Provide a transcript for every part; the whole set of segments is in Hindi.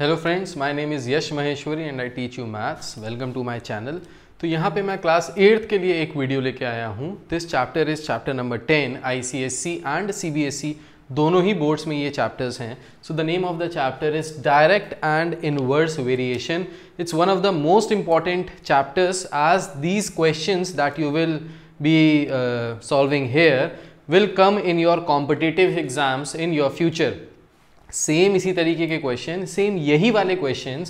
Hello friends my name is Yash Maheshwari and I teach you maths welcome to my channel तो यहाँ पे मैं क्लास एट्थ के लिए एक वीडियो लेके आया हूँ this chapter is chapter number ten ICSC and CBSE दोनों ही बोर्ड्स में ये चैप्टर्स हैं so the name of the chapter is direct and inverse variation it's one of the most important chapters as these question that you will be solving here will come in your competitive exams in your future same इसी तरीके के क्वेश्चन सेम यही वाले क्वेश्चन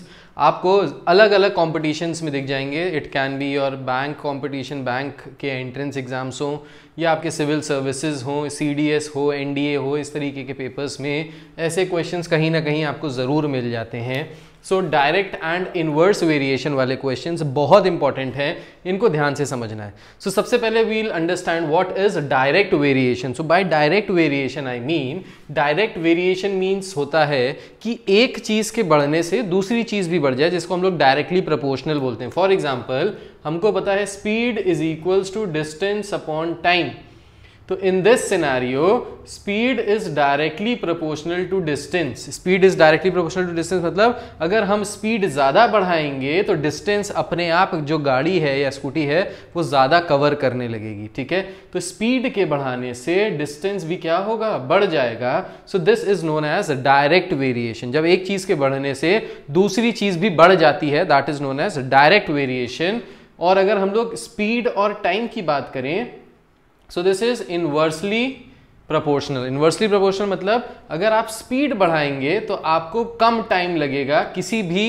आपको अलग अलग कॉम्पिटिशन्स में दिख जाएंगे इट कैन बी और बैंक कॉम्पिटिशन बैंक के एंट्रेंस एग्ज़ाम्स हों या आपके सिविल सर्विसेज हों सी डी एस हो एन डी ए हो इस तरीके के पेपर्स में ऐसे क्वेश्चन कहीं ना कहीं आपको ज़रूर मिल जाते हैं so direct and inverse variation वाले क्वेश्चन बहुत इंपॉर्टेंट हैं इनको ध्यान से समझना है सो so, सबसे पहले we'll understand what is direct variation so by direct variation I mean direct variation means होता है कि एक चीज़ के बढ़ने से दूसरी चीज़ भी बढ़ जाए जिसको हम लोग डायरेक्टली प्रपोर्शनल बोलते हैं फॉर एग्जाम्पल हमको पता है speed is equals to distance upon time तो in this scenario speed is directly proportional to distance speed is directly proportional to distance मतलब अगर हम स्पीड ज़्यादा बढ़ाएंगे तो डिस्टेंस अपने आप जो गाड़ी है या स्कूटी है वो ज़्यादा कवर करने लगेगी ठीक है तो स्पीड के बढ़ाने से डिस्टेंस भी क्या होगा बढ़ जाएगा so this is known as direct variation जब एक चीज़ के बढ़ने से दूसरी चीज़ भी बढ़ जाती है that is known as direct variation और अगर हम लोग स्पीड और टाइम की बात करें so this is inversely proportional inversely proportional मतलब अगर आप स्पीड बढ़ाएंगे तो आपको कम टाइम लगेगा किसी भी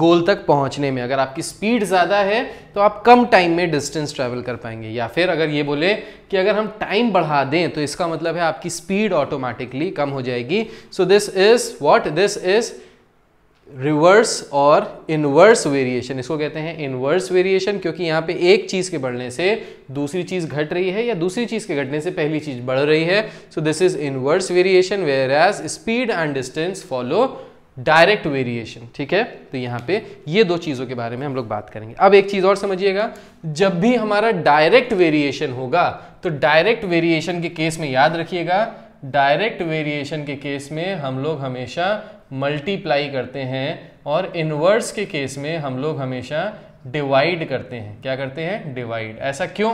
गोल तक पहुंचने में अगर आपकी स्पीड ज़्यादा है तो आप कम टाइम में डिस्टेंस ट्रैवल कर पाएंगे या फिर अगर ये बोले कि अगर हम टाइम बढ़ा दें तो इसका मतलब है आपकी स्पीड ऑटोमेटिकली कम हो जाएगी so this is what this is reverse और इनवर्स वेरिएशन इसको कहते हैं इनवर्स वेरिएशन क्योंकि यहाँ पे एक चीज़ के बढ़ने से दूसरी चीज़ घट रही है या दूसरी चीज़ के घटने से पहली चीज़ बढ़ रही है so this is inverse variation where as speed and distance follow direct variation ठीक है तो यहाँ पे ये दो चीज़ों के बारे में हम लोग बात करेंगे अब एक चीज़ और समझिएगा जब भी हमारा डायरेक्ट वेरिएशन होगा तो डायरेक्ट वेरिएशन के केस में याद रखिएगा डायरेक्ट वेरिएशन के केस में हम लोग हमेशा मल्टीप्लाई करते हैं और इनवर्स के केस में हम लोग हमेशा डिवाइड करते हैं क्या करते हैं डिवाइड ऐसा क्यों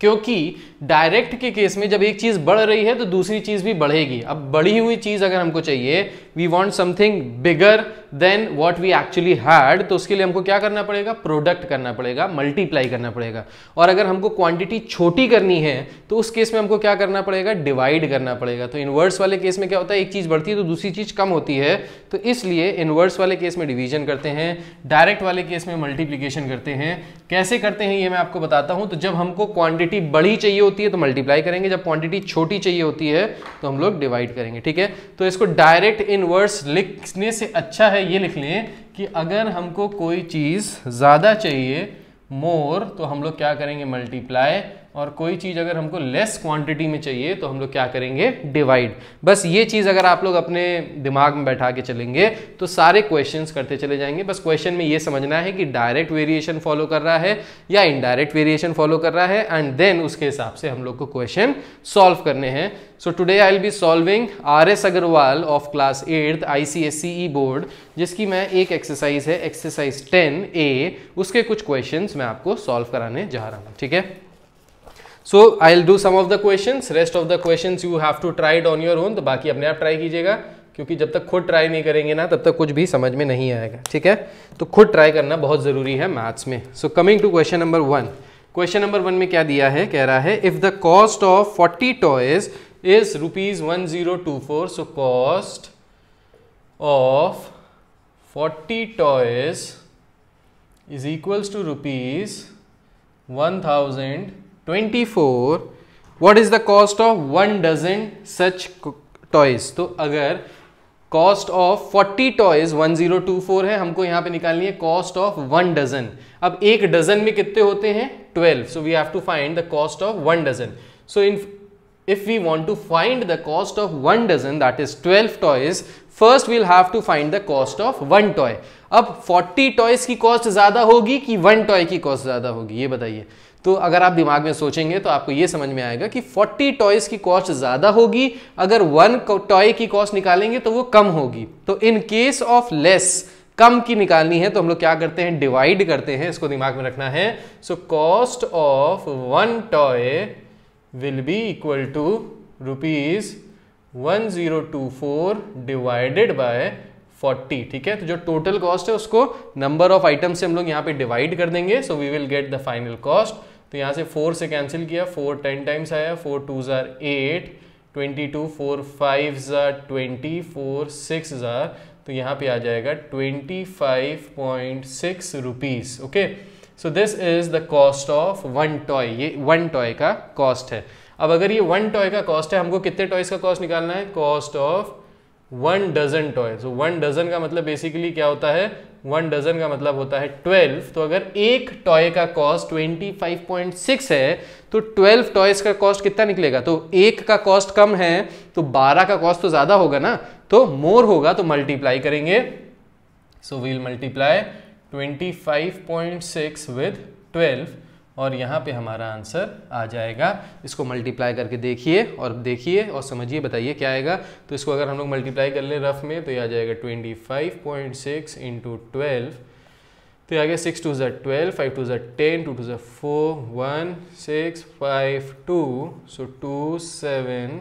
क्योंकि डायरेक्ट के केस में जब एक चीज़ बढ़ रही है तो दूसरी चीज़ भी बढ़ेगी अब बढ़ी हुई चीज़ अगर हमको चाहिए we want something bigger than what we actually had तो उसके लिए हमको क्या करना पड़ेगा प्रोडक्ट करना पड़ेगा मल्टीप्लाई करना पड़ेगा और अगर हमको क्वांटिटी छोटी करनी है तो उस केस में हमको क्या करना पड़ेगा डिवाइड करना पड़ेगा तो इनवर्स वाले केस में क्या होता है एक चीज़ बढ़ती है तो दूसरी चीज़ कम होती है तो इसलिए इन्वर्स वाले केस में डिवीजन करते हैं डायरेक्ट वाले केस में मल्टीप्लीकेशन करते हैं कैसे करते हैं ये मैं आपको बताता हूँ तो जब हमको क्वांटिटी बड़ी चाहिए होती है तो मल्टीप्लाई करेंगे जब क्वांटिटी छोटी चाहिए होती है तो हम लोग डिवाइड करेंगे ठीक है तो इसको डायरेक्ट इनवर्स लिखने से अच्छा है ये लिख लें कि अगर हमको कोई चीज़ ज़्यादा चाहिए मोर तो हम लोग क्या करेंगे मल्टीप्लाई और कोई चीज़ अगर हमको लेस क्वांटिटी में चाहिए तो हम लोग क्या करेंगे डिवाइड बस ये चीज़ अगर आप लोग अपने दिमाग में बैठा के चलेंगे तो सारे क्वेश्चंस करते चले जाएंगे बस क्वेश्चन में ये समझना है कि डायरेक्ट वेरिएशन फॉलो कर रहा है या इनडायरेक्ट वेरिएशन फॉलो कर रहा है एंड देन उसके हिसाब से हम लोग को क्वेश्चन सॉल्व करने हैं so today I will be solving R S Agarwal of class eighth I C S C E board जिसकी मैं एक एक्सरसाइज है एक्सरसाइज टेन ए उसके कुछ क्वेश्चन मैं आपको सॉल्व कराने जा रहा हूँ ठीक है so I will do some of the question rest of the question you have to it on your own तो बाकी अपने आप ट्राई कीजिएगा क्योंकि जब तक खुद ट्राई नहीं करेंगे ना तब तक कुछ भी समझ में नहीं आएगा ठीक है तो खुद ट्राई करना बहुत ज़रूरी है मैथ्स में so coming to question number one question number one में क्या दिया है कह रहा है if the cost of forty toys is rupees one zero two four so cost of forty toys is equals to rupees one thousand twenty four what is the cost of one dozen such toys तो अगर कॉस्ट ऑफ फोर्टी टॉयज 1024 है हमको यहां पे निकालनी है कॉस्ट ऑफ वन डजन अब एक डजन में कितने होते हैं 12 so we have to find the cost of one dozen so in if we want to find the cost of one dozen that is twelve toys first we'll have to find the cost of one toy अब फोर्टी टॉयज की कॉस्ट ज्यादा होगी कि वन टॉय की कॉस्ट ज्यादा होगी ये बताइए तो अगर आप दिमाग में सोचेंगे तो आपको ये समझ में आएगा कि 40 टॉयज की कॉस्ट ज़्यादा होगी अगर वन टॉय की कॉस्ट निकालेंगे तो वो कम होगी तो इन केस ऑफ लेस कम की निकालनी है तो हम लोग क्या करते हैं डिवाइड करते हैं इसको दिमाग में रखना है so cost of one toy will be equal to rupees one zero two four divided by forty ठीक है तो जो टोटल कॉस्ट है उसको नंबर ऑफ आइटम से हम लोग यहाँ पे डिवाइड कर देंगे so we will get the final cost तो यहाँ से फोर से कैंसिल किया फोर टेन टाइम्स आया फोर टू ज़ार eight twenty two four five ज़ार ट्वेंटी फोर सिक्स ज़ार तो यहाँ पे आ जाएगा twenty five point six rupees okay so this is the cost of one toy ये वन टॉय का कॉस्ट है अब अगर ये वन टॉय का कॉस्ट है हमको कितने टॉयज़ का कॉस्ट निकालना है cost of one dozen toy so one dozen का मतलब बेसिकली क्या होता है वन डजन का मतलब होता है ट्वेल्व तो अगर एक टॉय का cost twenty five point six है तो ट्वेल्व टॉयज का कॉस्ट कितना निकलेगा तो एक का कॉस्ट कम है तो बारह का कॉस्ट तो ज़्यादा होगा ना तो मोर होगा तो मल्टीप्लाई करेंगे so we'll multiply twenty five point six with twelve और यहाँ पे हमारा आंसर आ जाएगा इसको मल्टीप्लाई करके देखिए और देखिए और समझिए बताइए क्या आएगा तो इसको अगर हम लोग मल्टीप्लाई कर लें रफ में तो ये आ जाएगा twenty five point six into twelve तो आ गया सिक्स टू ज़ा ट्वेल्व फाइव टू जर टेन टू टू जर four one six five two so two seven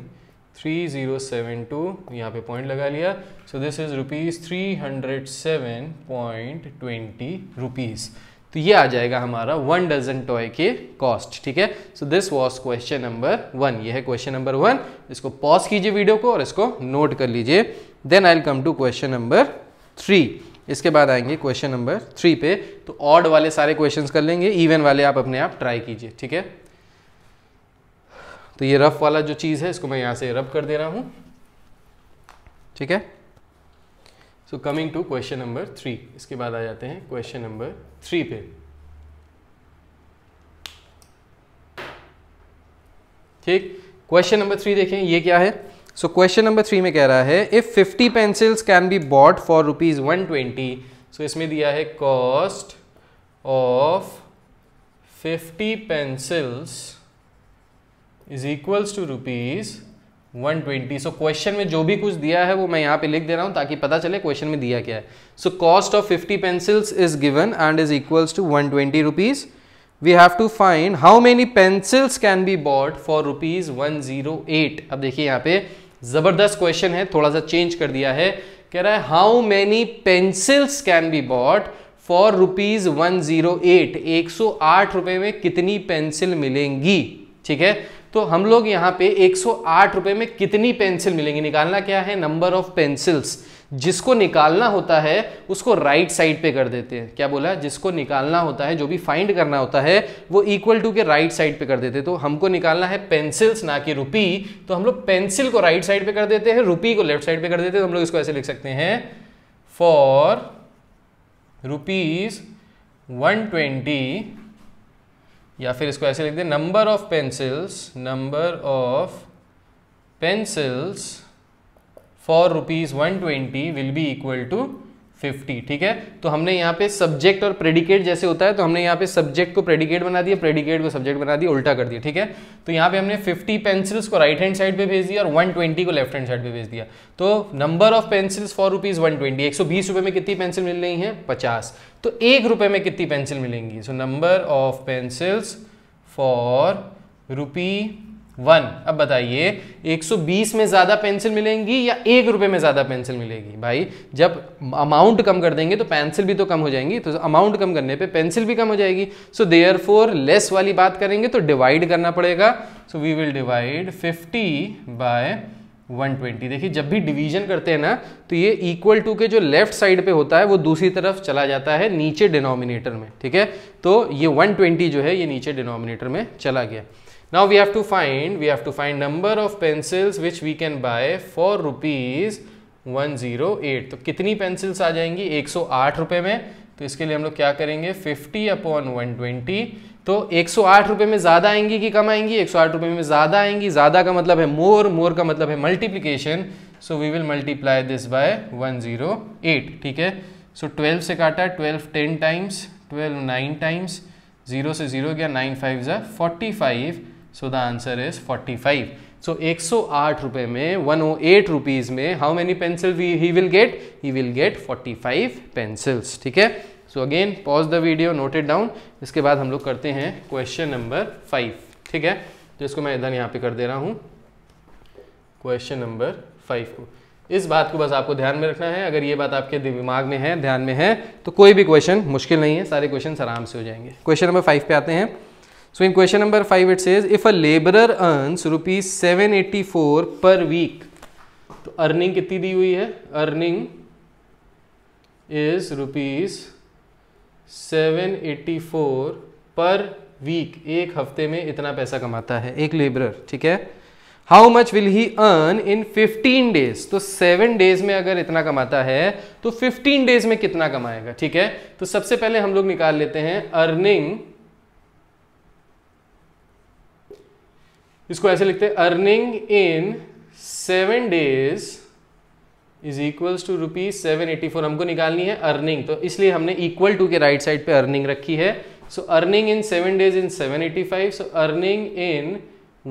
three zero seven two यहाँ पे पॉइंट लगा लिया सो दिस इज़ rupees three hundred seven point twenty rupees तो ये आ जाएगा हमारा वन डजन टॉय के कॉस्ट ठीक है so this was question number one ये है क्वेश्चन नंबर वन इसको पॉज कीजिए वीडियो को और इसको नोट कर लीजिए then I come to question number three इसके बाद आएंगे क्वेश्चन नंबर थ्री पे तो ऑड वाले सारे क्वेश्चन कर लेंगे इवन वाले आप अपने आप ट्राई कीजिए ठीक है तो ये रफ वाला जो चीज़ है इसको मैं यहां से रब कर दे रहा हूं ठीक है so coming to question number three इसके बाद आ जाते हैं क्वेश्चन नंबर थ्री पे ठीक क्वेश्चन नंबर थ्री देखें ये क्या है सो क्वेश्चन नंबर थ्री में कह रहा है if 50 pencils can be bought for rupees one twenty so इसमें दिया है cost of 50 pencils is equals to rupees 120 so question में जो भी कुछ दिया है वो मैं यहाँ पे लिख दे रहा हूँ ताकि पता चले क्वेश्चन में दिया क्या है so cost of 50 pencils is given and is equals to 120 twenty rupees we have to find how many pencils can be bought for rupees one zero eight अब देखिए यहाँ पे ज़बरदस्त क्वेश्चन है थोड़ा सा चेंज कर दिया है कह रहा है how many pencils can be bought for rupees one zero eight एक सौ आठ रुपये में कितनी पेंसिल मिलेंगी ठीक है तो हम लोग यहाँ पे एक रुपए में कितनी पेंसिल मिलेंगी निकालना क्या है नंबर ऑफ पेंसिल्स जिसको निकालना होता है उसको राइट right साइड पे कर देते हैं क्या बोला जिसको निकालना होता है जो भी फाइंड करना होता है वो इक्वल टू के राइट right साइड पे कर देते हैं तो हमको निकालना है पेंसिल्स ना कि रुपी तो हम लोग पेंसिल को राइट right साइड पे कर देते हैं रुपी को लेफ्ट साइड पे कर देते हैं तो हम लोग इसको ऐसे लिख सकते हैं फॉर रुपीज़ वन ट्वेंटी या फिर इसको ऐसे लिख दें number of pencils number of pencils for rupees one twenty will be equal to fifty ठीक है तो हमने यहाँ पे सब्जेक्ट और प्रेडिकेट जैसे होता है तो हमने यहाँ पे सब्जेक्ट को प्रेडिकेट बना दिया प्रेडिकेट को सब्जेक्ट बना दिया उल्टा कर दिया ठीक है तो यहाँ पे हमने 50 पेंसिल्स को राइट हैंड साइड पे भेज दिया और 120 को लेफ्ट हैंड साइड पे भेज दिया तो number of pencils for rupees one twenty एक सौ बीस रुपए में कितनी पेंसिल मिल रही है पचास तो एक रुपए में कितनी पेंसिल मिलेंगी so number of pencils for rupee one अब बताइए 120 में ज़्यादा पेंसिल मिलेंगी या एक रुपए में ज़्यादा पेंसिल मिलेगी भाई जब अमाउंट कम कर देंगे तो पेंसिल भी तो कम हो जाएंगी तो अमाउंट कम करने पे पेंसिल भी कम हो जाएगी सो देयर फोर लेस वाली बात करेंगे तो डिवाइड करना पड़ेगा so we will divide fifty by 120 देखिए जब भी डिवीजन करते हैं ना तो ये इक्वल टू के जो लेफ्ट साइड पे होता है वो दूसरी तरफ चला जाता है नीचे डिनोमिनेटर में ठीक है तो ये 120 जो है ये नीचे डिनोमिनेटर में चला गया now we have to find we have to find number of pencils which we can buy for rupees 108 तो कितनी पेंसिल्स आ जाएंगी 108 रुपए में तो इसके लिए हम लोग क्या करेंगे 50 अपॉन 120 तो 108 रुपए में ज़्यादा आएंगी कि कम आएंगी 108 रुपए में ज़्यादा आएंगी ज़्यादा का मतलब है मोर मोर का मतलब है multiplication so we will multiply this by 108 ठीक है सो so, 12 से काटा 12 10 टाइम्स 12 9 टाइम्स 0 से 0 गया 9 फाइव ज़ा forty five so the answer is 45 so एक सौ आठ में वन ओ एट रुपीज़ में how many pencil he will get he will get forty five pencils ठीक है so again pause the video note it down इसके बाद हम लोग करते हैं क्वेश्चन नंबर फाइव ठीक है तो इसको मैं इधर यहाँ पे कर दे रहा हूँ क्वेश्चन नंबर फाइव को इस बात को बस आपको ध्यान में रखना है अगर ये बात आपके दिमाग में है ध्यान में है तो कोई भी क्वेश्चन मुश्किल नहीं है सारे क्वेश्चन आराम से हो जाएंगे क्वेश्चन नंबर फाइव पे आते हैं question number five it says if a labourer a rupees seven rupees four per week तो अर्निंग कितनी दी हुई है earning is rupees four per week एक हफ्ते में इतना पैसा कमाता है एक लेबरर ठीक है how much will he earn in fifteen days तो सेवन डेज में अगर इतना कमाता है तो फिफ्टीन डेज में कितना कमाएगा ठीक है तो सबसे पहले हम लोग निकाल लेते हैं अर्निंग इसको ऐसे लिखते हैं earning in seven days is equals to rupees seven eighty four हमको निकालनी है अर्निंग तो इसलिए हमने इक्वल टू के राइट साइड पे अर्निंग रखी है so earning in seven days in seven eighty five so earning in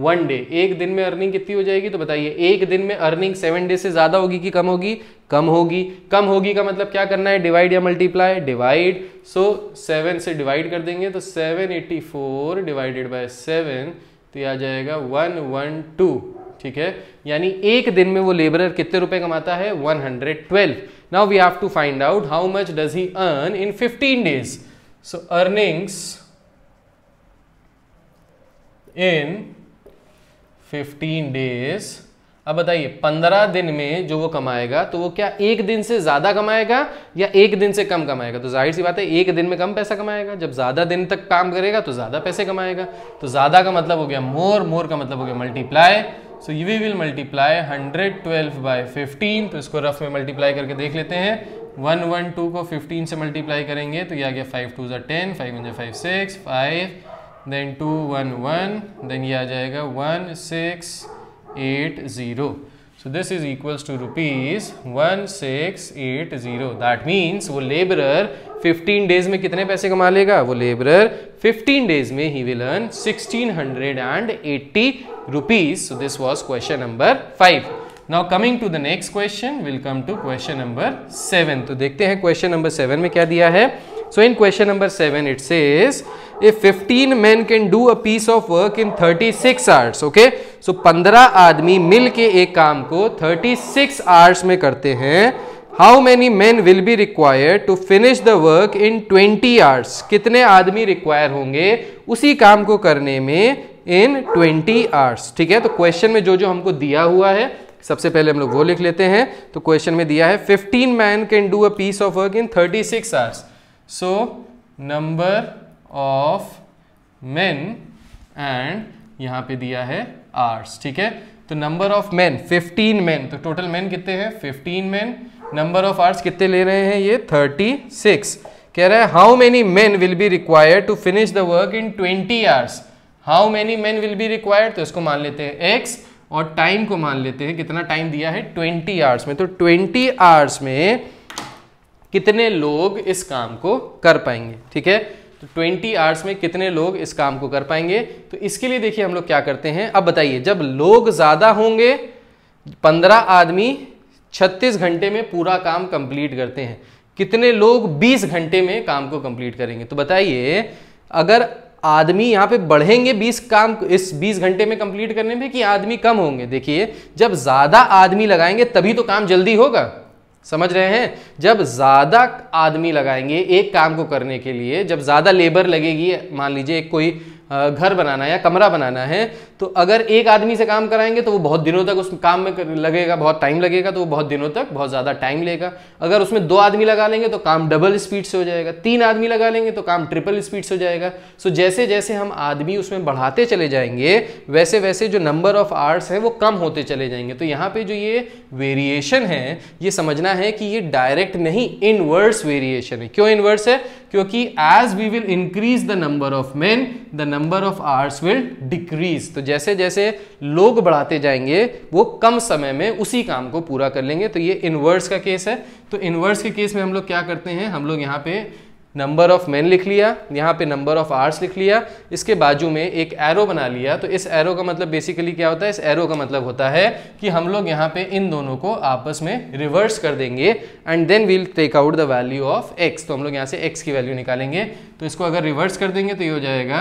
one day एक दिन में अर्निंग कितनी हो जाएगी तो बताइए एक दिन में अर्निंग सेवन डे से ज्यादा होगी कि कम होगी कम होगी कम होगी का मतलब क्या करना है डिवाइड या मल्टीप्लाई डिवाइड सो सेवन से डिवाइड कर देंगे तो seven eighty four divided by seven तो यह आ जाएगा वन वन टू ठीक है यानी एक दिन में वो लेबरर कितने रुपए कमाता है 112 now we have to find out how much does he earn in 15 days so earnings in 15 days अब बताइए पंद्रह दिन में जो वो कमाएगा तो वो क्या एक दिन से ज्यादा कमाएगा या एक दिन से कम कमाएगा तो जाहिर सी बात है एक दिन में कम पैसा कमाएगा जब ज्यादा दिन तक काम करेगा तो ज्यादा पैसे कमाएगा तो ज्यादा का मतलब हो गया मोर मोर का मतलब हो गया multiply so you we will multiply hundred twelve by fifteen तो इसको रफ में मल्टीप्लाई करके देख लेते हैं वन वन टू को फिफ्टीन से मल्टीप्लाई करेंगे तो ये आ गया फाइव टू जै ten five one five six five then two one one then ये आ जाएगा one six eight So this is equal to rupees one six eight zero that means वो लेबरर फिफ्टीन डेज में कितने पैसे कमा लेगा वो लेबरर फिफ्टीन डेज में he will earn sixteen hundred and eighty rupees so this was question number five now coming to the next question will come to question number seven तो देखते हैं क्वेश्चन नंबर सेवन में क्या दिया है So in question number 7 it says if 15 men can do a piece of work in 36 hours okay so 15 आदमी मिल के एक काम को थर्टी सिक्स आवर्स में करते हैं how many man will be require to finish the work in twenty hours कितने आदमी रिक्वायर होंगे उसी काम को करने में इन ट्वेंटी आवर्स ठीक है तो क्वेश्चन में जो जो हमको दिया हुआ है सबसे पहले हम लोग वो लिख लेते हैं तो क्वेश्चन में दिया है fifteen man can do a piece of work in thirty six hours so number of men and यहाँ पे दिया है आर्स ठीक है तो नंबर ऑफ मैन 15 मैन तो टोटल मैन कितने हैं 15 मैन नंबर ऑफ आर्स कितने ले रहे हैं ये 36 कह रहा है how many man will be required to finish the work in 20 hours how many man will be required तो इसको मान लेते हैं एक्स और टाइम को मान लेते हैं कितना टाइम दिया है ट्वेंटी आवर्स में तो ट्वेंटी आवर्स में कितने लोग इस काम को कर पाएंगे ठीक है तो 20 आवर्स में कितने लोग इस काम को कर पाएंगे तो इसके लिए देखिए हम लोग क्या करते हैं अब बताइए जब लोग ज़्यादा होंगे 15 आदमी 36 घंटे में पूरा काम कंप्लीट करते हैं कितने लोग 20 घंटे में काम को कंप्लीट करेंगे तो बताइए अगर आदमी यहाँ पे बढ़ेंगे 20 काम इस 20 घंटे में कंप्लीट करने में कि आदमी कम होंगे देखिए जब ज़्यादा आदमी लगाएंगे तभी तो काम जल्दी होगा समझ रहे हैं जब ज़्यादा आदमी लगाएंगे एक काम को करने के लिए जब ज़्यादा लेबर लगेगी मान लीजिए कोई घर बनाना है या कमरा बनाना है तो अगर एक आदमी से काम कराएंगे तो वो बहुत दिनों तक उस काम में लगेगा बहुत टाइम लगेगा तो वो बहुत दिनों तक बहुत ज़्यादा टाइम लेगा अगर उसमें दो आदमी लगा लेंगे तो काम डबल स्पीड से हो जाएगा तीन आदमी लगा लेंगे तो काम ट्रिपल स्पीड से हो जाएगा सो जैसे जैसे हम आदमी उसमें बढ़ाते चले जाएंगे वैसे वैसे जो नंबर ऑफ आर्ट्स हैं वो कम होते चले जाएंगे तो यहाँ पर जो ये वेरिएशन है ये समझना है कि ये डायरेक्ट नहीं इनवर्स वेरिएशन है क्यों इनवर्स है क्योंकि as we will increase the number of man the number of hours will decrease तो जैसे जैसे लोग बढ़ाते जाएंगे वो कम समय में उसी काम को पूरा कर लेंगे तो ये इन्वर्स का केस है तो इन्वर्स के केस में हम लोग क्या करते हैं हम लोग यहाँ पे नंबर ऑफ मैन लिख लिया यहाँ पे नंबर ऑफ आवर्स लिख लिया इसके बाजू में एक एरो बना लिया तो इस एरो का मतलब बेसिकली क्या होता है इस एरो का मतलब होता है कि हम लोग यहाँ पे इन दोनों को आपस में रिवर्स कर देंगे and then we'll take out the value of x तो हम लोग यहाँ से एक्स की वैल्यू निकालेंगे तो इसको अगर रिवर्स कर देंगे तो ये हो जाएगा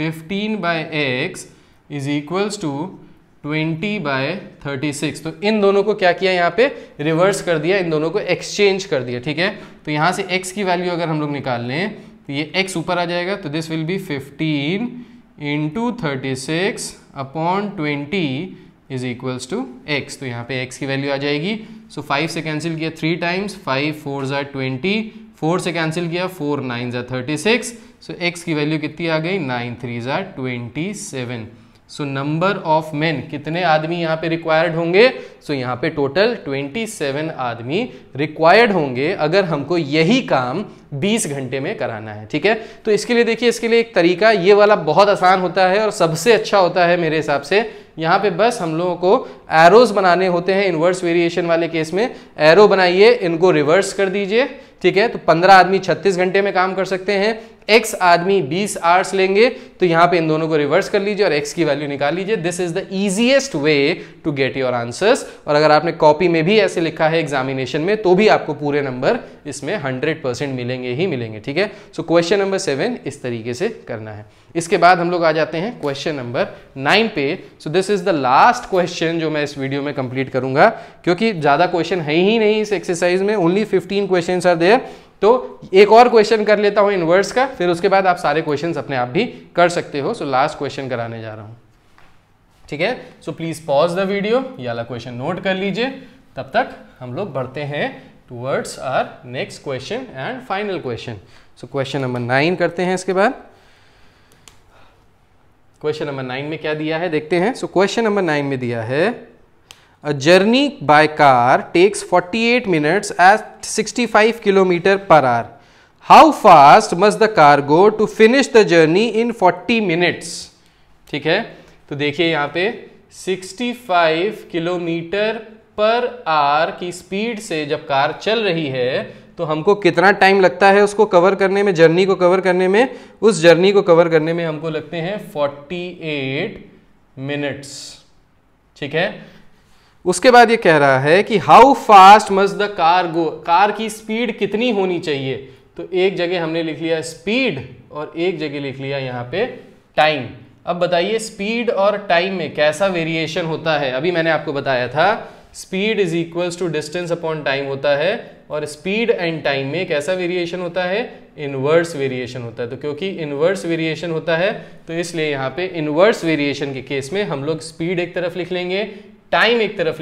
fifteen by x is equals to twenty by thirty six तो इन दोनों को क्या किया यहाँ पे रिवर्स कर दिया इन दोनों को एक्सचेंज कर दिया ठीक है तो यहाँ से x की वैल्यू अगर हम लोग निकाल लें तो ये x ऊपर आ जाएगा तो this will be fifteen into thirty six upon twenty is equals to x तो यहाँ पे x की वैल्यू आ जाएगी सो so, 5 से कैंसिल किया थ्री टाइम्स फाइव फोर ज़ार ट्वेंटी फोर से कैंसिल किया फोर नाइन ज़ा थर्टी सिक्स सो एक्स की वैल्यू कितनी आ गई नाइन थ्री जै twenty seven so number of men कितने आदमी यहाँ पे रिक्वायर्ड होंगे सो so, यहाँ पे टोटल 27 आदमी रिक्वायर्ड होंगे अगर हमको यही काम 20 घंटे में कराना है ठीक है तो इसके लिए देखिए इसके लिए एक तरीका ये वाला बहुत आसान होता है और सबसे अच्छा होता है मेरे हिसाब से यहाँ पे बस हम लोगों को एरोज बनाने होते हैं इन्वर्स वेरिएशन वाले केस में एरो बनाइए इनको रिवर्स कर दीजिए ठीक है तो 15 आदमी 36 घंटे में काम कर सकते हैं एक्स आदमी बीस आवर्स लेंगे तो यहां पे इन दोनों को रिवर्स कर लीजिए और एक्स की वैल्यू निकाल लीजिए this is the easiest way to get your answers और अगर आपने कॉपी में भी ऐसे लिखा है एग्जामिनेशन में तो भी आपको पूरे नंबर इसमें हंड्रेड परसेंट मिलेंगे ही मिलेंगे ठीक है सो क्वेश्चन नंबर सेवन इस तरीके से करना है इसके बाद हम लोग आ जाते हैं क्वेश्चन नंबर नाइन पे so this is the last question जो मैं इस वीडियो में कंप्लीट करूंगा क्योंकि ज़्यादा क्वेश्चन है ही नहीं इस एक्सरसाइज में only fifteen question are there तो एक और क्वेश्चन कर लेता हूं इनवर्स का फिर उसके बाद आप सारे क्वेश्चन अपने आप भी कर सकते हो सो लास्ट क्वेश्चन कराने जा रहा हूं ठीक है so please pause the video ये क्वेश्चन नोट कर लीजिए तब तक हम लोग बढ़ते हैं towards our next question and final question so question number nine करते हैं इसके बाद क्वेश्चन नंबर नाइन में क्या दिया है देखते हैं सो क्वेश्चन नंबर नाइन में दिया है A journey by car takes 48 minutes at 65 km per hour. How fast must the car go to finish the journey in 40 minutes? ठीक है तो देखिए यहाँ पे 65 किलोमीटर पर आर की स्पीड से जब कार चल रही है तो हमको कितना टाइम लगता है उसको कवर करने में जर्नी को कवर करने में उस जर्नी को कवर करने में हमको लगते हैं 48 मिनट्स ठीक है उसके बाद ये कह रहा है कि how fast must the car go car की स्पीड कितनी होनी चाहिए तो एक जगह हमने लिख लिया स्पीड और एक जगह लिख लिया यहाँ पे टाइम अब बताइए स्पीड और टाइम में कैसा वेरिएशन होता है अभी मैंने आपको बताया था speed is equals to distance upon time होता है और स्पीड एंड टाइम में कैसा वेरिएशन होता है इनवर्स वेरिएशन होता है तो क्योंकि इनवर्स वेरिएशन होता है तो इसलिए यहाँ पे इनवर्स वेरिएशन के केस में हम लोग स्पीड एक तरफ लिख लेंगे टाइम एक तरफ